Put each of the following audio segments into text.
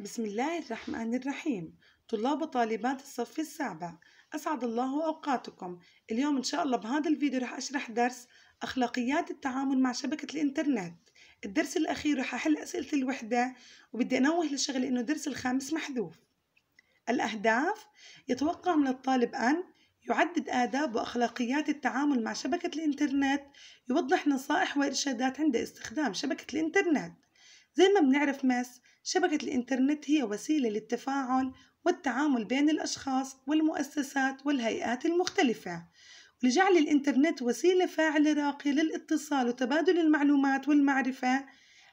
بسم الله الرحمن الرحيم طلاب وطالبات الصف السابع أسعد الله أوقاتكم اليوم إن شاء الله بهذا الفيديو رح أشرح درس أخلاقيات التعامل مع شبكة الإنترنت الدرس الأخير رح أحل أسئلة الوحدة وبدي أنوه لشغلة إنه درس الخامس محذوف الأهداف يتوقع من الطالب أن يعدد آداب وأخلاقيات التعامل مع شبكة الإنترنت يوضح نصائح وإرشادات عند استخدام شبكة الإنترنت زي ما بنعرف مس شبكة الإنترنت هي وسيلة للتفاعل والتعامل بين الأشخاص والمؤسسات والهيئات المختلفة لجعل الإنترنت وسيلة فاعلة راقية للاتصال وتبادل المعلومات والمعرفة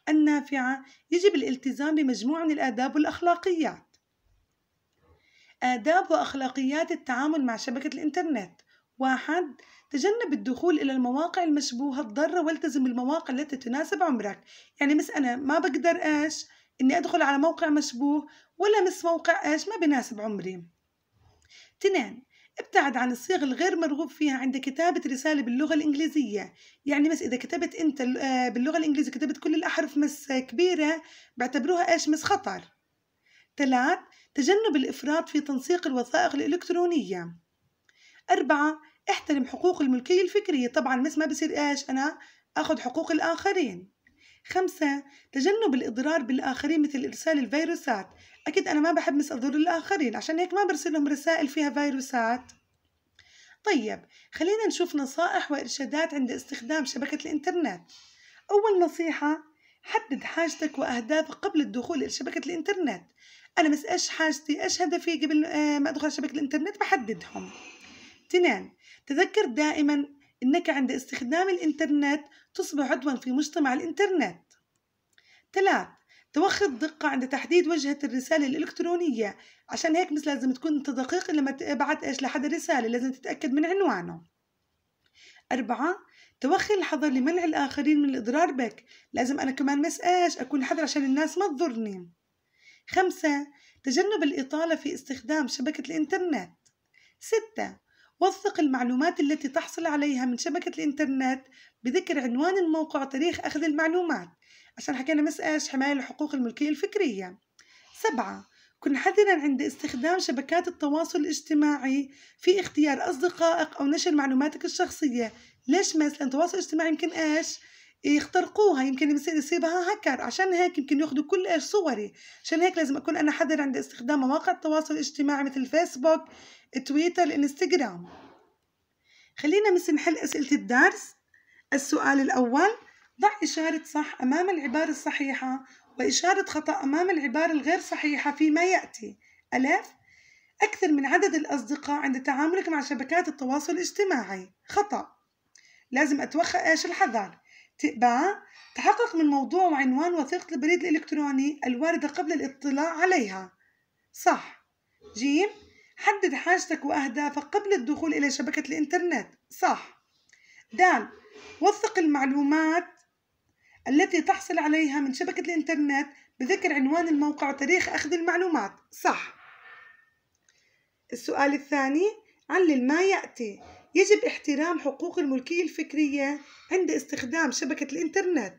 النافعة يجب الالتزام بمجموعة من الآداب والأخلاقيات آداب وأخلاقيات التعامل مع شبكة الإنترنت واحد تجنب الدخول إلى المواقع المشبوهة الضارة والتزم المواقع التي تناسب عمرك يعني مثلا أنا ما بقدر إيش إني أدخل على موقع مشبوه ولا مس موقع إيش ما بناسب عمري تنين ابتعد عن الصيغ الغير مرغوب فيها عند كتابة رسالة باللغة الإنجليزية يعني مس إذا كتبت أنت آه، باللغة الإنجليزية كتبت كل الأحرف مس كبيرة بعتبروها إيش مس خطر ثلاث تجنب الإفراط في تنسيق الوثائق الإلكترونية أربعة احترم حقوق الملكية الفكرية طبعا مس ما بصير إيش أنا أخذ حقوق الآخرين خمسة تجنب الإضرار بالآخرين مثل إرسال الفيروسات أكيد أنا ما بحب مس أضر الآخرين عشان هيك ما برسل لهم رسائل فيها فيروسات طيب خلينا نشوف نصائح وإرشادات عند استخدام شبكة الإنترنت أول نصيحة حدد حاجتك وأهدافك قبل الدخول إلى شبكة الإنترنت أنا بس إيش حاجتي إيش هدفي قبل آه، ما أدخل شبكة الإنترنت بحددهم اثنين تذكر دائما إنك عند استخدام الإنترنت تصبح عضوا في مجتمع الإنترنت. ثلاث توخي الدقة عند تحديد وجهة الرسالة الإلكترونية عشان هيك مثل لازم تكون أنت دقيق لما تبعت إيش لحد رسالة لازم تتأكد من عنوانه. أربعة توخي الحذر لمنع الآخرين من الإضرار بك لازم أنا كمان مس إيش أكون حذر عشان الناس ما تضرني. خمسة تجنب الإطالة في استخدام شبكة الإنترنت. ستة وثق المعلومات التي تحصل عليها من شبكة الإنترنت بذكر عنوان الموقع وتاريخ أخذ المعلومات عشان حكينا مسألة حماية لحقوق الملكية الفكرية سبعة كن حذرا عند استخدام شبكات التواصل الاجتماعي في اختيار أصدقائك أو نشر معلوماتك الشخصية ليش مثلا التواصل الاجتماعي يمكن إيش؟ يخترقوها يمكن يصيبها هكر عشان هيك يمكن ياخذوا كل ايش صوري عشان هيك لازم اكون انا حذر عند استخدام مواقع التواصل الاجتماعي مثل فيسبوك تويتر الانستغرام خلينا مثل نحل اسئله الدرس السؤال الاول ضع اشاره صح امام العباره الصحيحه واشاره خطا امام العباره الغير صحيحه فيما ياتي الف أكثر من عدد الأصدقاء عند تعاملك مع شبكات التواصل الاجتماعي خطأ لازم أتوخى إيش الحذر تبع تحقق من موضوع وعنوان وثيقة البريد الإلكتروني الواردة قبل الاطلاع عليها صح جيم حدد حاجتك وأهدافك قبل الدخول إلى شبكة الإنترنت صح دال وثق المعلومات التي تحصل عليها من شبكة الإنترنت بذكر عنوان الموقع وتاريخ أخذ المعلومات صح السؤال الثاني علل ما يأتي يجب احترام حقوق الملكية الفكرية عند استخدام شبكة الإنترنت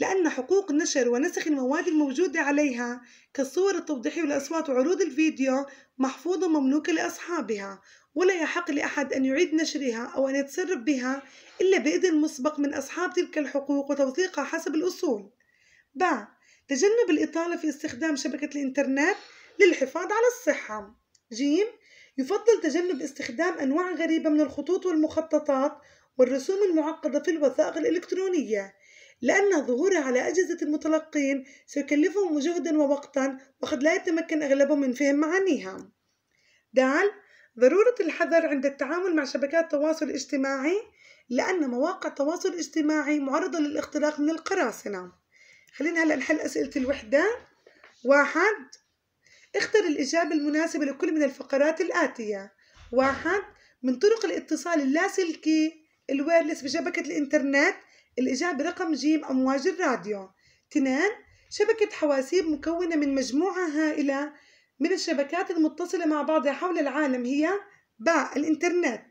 لأن حقوق نشر ونسخ المواد الموجودة عليها كالصور التوضيحية والأصوات وعروض الفيديو محفوظة ومملوكة لأصحابها ولا يحق لأحد أن يعيد نشرها أو أن يتصرف بها إلا بإذن مسبق من أصحاب تلك الحقوق وتوثيقها حسب الأصول ب. تجنب الإطالة في استخدام شبكة الإنترنت للحفاظ على الصحة جيم يفضل تجنب استخدام أنواع غريبة من الخطوط والمخططات والرسوم المعقدة في الوثائق الإلكترونية لأن ظهورها على أجهزة المتلقين سيكلفهم جهدا ووقتا وقد لا يتمكن أغلبهم من فهم معانيها د ضرورة الحذر عند التعامل مع شبكات التواصل الاجتماعي لأن مواقع التواصل الاجتماعي معرضة للاختراق من القراصنة خلينا هلأ نحل أسئلة الوحدة واحد اختر الإجابة المناسبة لكل من الفقرات الآتية واحد من طرق الاتصال اللاسلكي الويرلس بشبكة الإنترنت الإجابة رقم جيم أمواج الراديو اثنان شبكة حواسيب مكونة من مجموعة هائلة من الشبكات المتصلة مع بعضها حول العالم هي باء الإنترنت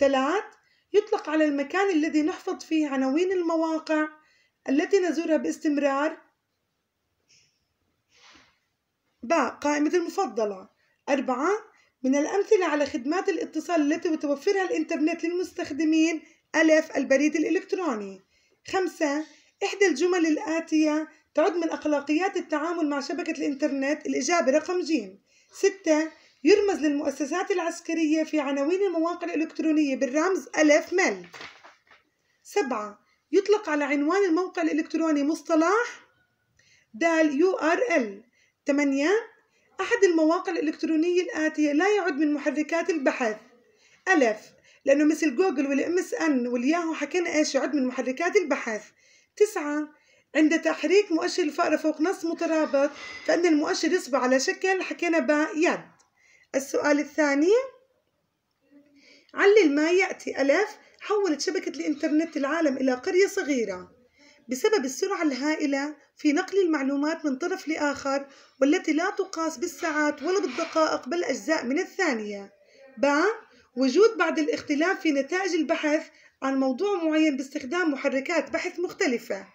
ثلاث يطلق على المكان الذي نحفظ فيه عناوين المواقع التي نزورها باستمرار باء قائمة المفضلة أربعة من الأمثلة على خدمات الاتصال التي توفرها الإنترنت للمستخدمين ألف البريد الإلكتروني خمسة إحدى الجمل الآتية تعد من أخلاقيات التعامل مع شبكة الإنترنت الإجابة رقم جيم ستة يرمز للمؤسسات العسكرية في عناوين المواقع الإلكترونية بالرمز ألف مل سبعة يطلق على عنوان الموقع الإلكتروني مصطلح دال يو ار ال ثمانية أحد المواقع الإلكترونية الآتية لا يعد من محركات البحث ألف لأنه مثل جوجل والإم إس إن والياهو حكينا إيش يعد من محركات البحث تسعة عند تحريك مؤشر الفأرة فوق نص مترابط فإن المؤشر يصبح على شكل حكينا باء يد السؤال الثاني علل ما يأتي ألف حولت شبكة الإنترنت العالم إلى قرية صغيرة بسبب السرعة الهائلة في نقل المعلومات من طرف لآخر والتي لا تقاس بالساعات ولا بالدقائق بل أجزاء من الثانية باء وجود بعض الاختلاف في نتائج البحث عن موضوع معين باستخدام محركات بحث مختلفة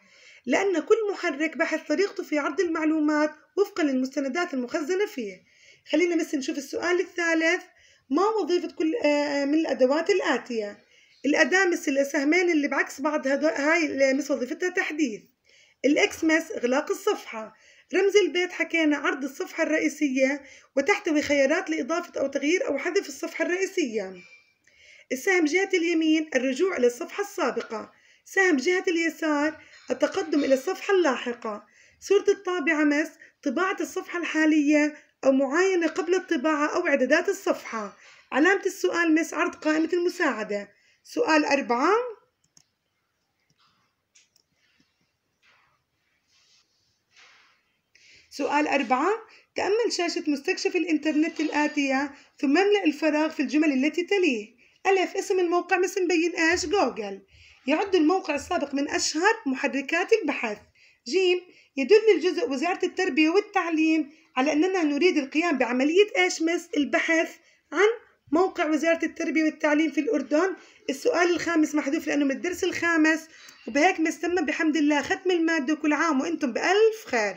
لأن كل محرك بحث طريقته في عرض المعلومات وفقا للمستندات المخزنة فيه خلينا بس نشوف السؤال الثالث ما وظيفة كل آه، من الأدوات الآتية الأدامس الاسهمين اللي بعكس بعض هاي الأقامس وظيفتها تحديث الإكس إغلاق الصفحة رمز البيت حكينا عرض الصفحة الرئيسية وتحتوي خيارات لإضافة أو تغيير أو حذف الصفحة الرئيسية السهم جهة اليمين الرجوع إلى الصفحة السابقة سهم جهة اليسار التقدم إلى الصفحة اللاحقة صورة الطابعة مس طباعة الصفحة الحالية أو معاينة قبل الطباعة أو إعدادات الصفحة علامة السؤال مس عرض قائمة المساعدة سؤال أربعة سؤال أربعة تأمل شاشة مستكشف الإنترنت الآتية ثم املأ الفراغ في الجمل التي تليه ألف اسم الموقع مثل بين إيش جوجل يعد الموقع السابق من أشهر محركات البحث جيم يدل الجزء وزارة التربية والتعليم على أننا نريد القيام بعملية إيش مس البحث عن موقع وزارة التربية والتعليم في الأردن السؤال الخامس محذوف لأنه من الدرس الخامس وبهيك بنستمم بحمد الله ختم المادة وكل عام وأنتم بألف خير